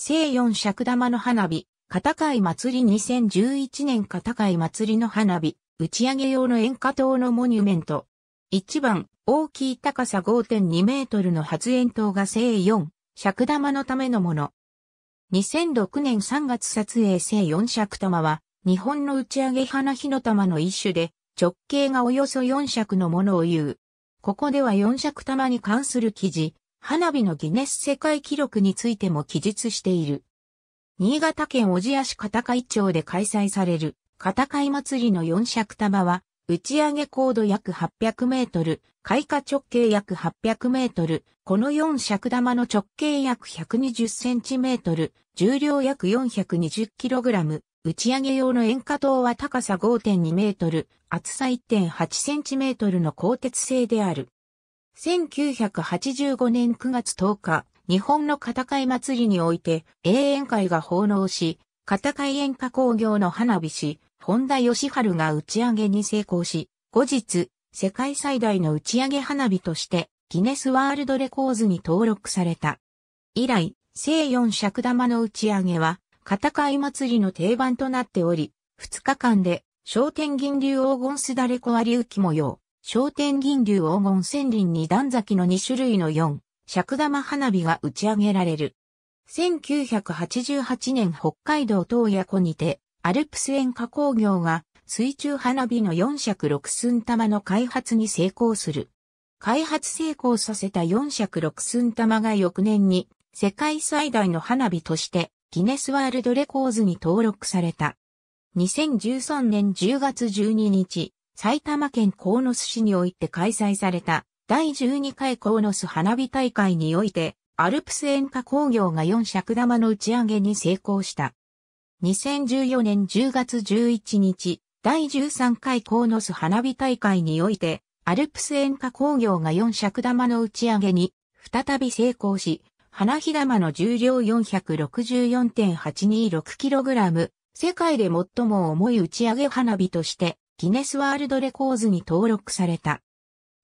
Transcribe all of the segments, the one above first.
聖四尺玉の花火、片貝祭り2011年片貝祭りの花火、打ち上げ用の塩化灯のモニュメント。1番、大きい高さ5.2メートルの発煙灯が聖四尺玉のためのもの。2006年3月撮影聖四尺玉は、日本の打ち上げ花火の玉の一種で、直径がおよそ4尺のものを言う。ここでは4尺玉に関する記事、花火のギネス世界記録についても記述している。新潟県小千谷市片貝町で開催される片貝祭りの四尺玉は、打ち上げ高度約800メートル、開花直径約800メートル、この四尺玉の直径約120センチメートル、重量約420キログラム、打ち上げ用の塩化灯は高さ5.2メートル、厚さ1.8センチメートルの鋼鉄製である。1985年9月10日、日本の片貝祭りにおいて、永遠会が奉納し、片貝演歌工業の花火師、本田義春が打ち上げに成功し、後日、世界最大の打ち上げ花火として、ギネスワールドレコーズに登録された。以来、西四尺玉の打ち上げは、片貝祭りの定番となっており、2日間で、商店銀流黄金すだれ小割浮き模様、商店銀流黄金千輪に段崎の2種類の4、尺玉花火が打ち上げられる。1988年北海道東野湖にて、アルプス塩化工業が水中花火の4尺6寸玉の開発に成功する。開発成功させた4尺6寸玉が翌年に世界最大の花火としてギネスワールドレコーズに登録された。2013年10月12日、埼玉県野巣市において開催された第12回野巣花火大会において、アルプス演歌工業が4尺玉の打ち上げに成功した。2014年10月11日、第13回野巣花火大会において、アルプス演歌工業が4尺玉の打ち上げに、再び成功し、花火玉の重量 464.826kg、世界で最も重い打ち上げ花火として、ギネスワールドレコーズに登録された。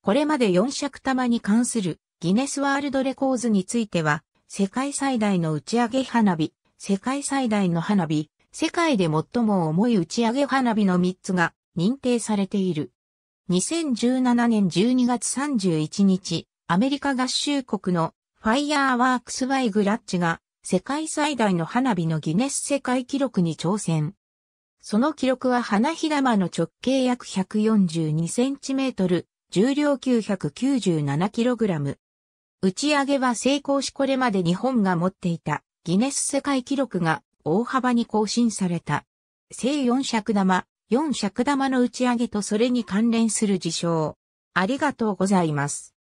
これまで4尺玉に関するギネスワールドレコーズについては、世界最大の打ち上げ花火、世界最大の花火、世界で最も重い打ち上げ花火の3つが認定されている。2017年12月31日、アメリカ合衆国のファイヤーワークスワイグラッチが世界最大の花火のギネス世界記録に挑戦。その記録は花火玉の直径約1 4 2トル、重量9 9 7ラム。打ち上げは成功しこれまで日本が持っていたギネス世界記録が大幅に更新された。正4尺玉、4尺玉の打ち上げとそれに関連する事象。ありがとうございます。